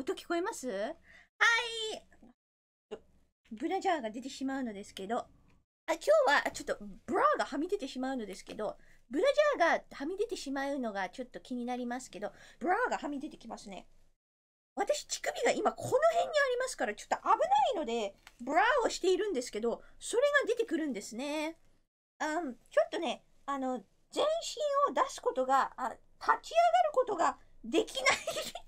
音聞こえますはいブラジャーが出てしまうのですけど、あ今日はちょっとブラーがはみ出てしまうのですけど、ブラジャーがはみ出てしまうのがちょっと気になりますけど、ブラーがはみ出てきますね。私、乳首が今この辺にありますから、ちょっと危ないので、ブラーをしているんですけど、それが出てくるんですね。うん、ちょっとね、あの、全身を出すことが、あ立ち上がることができない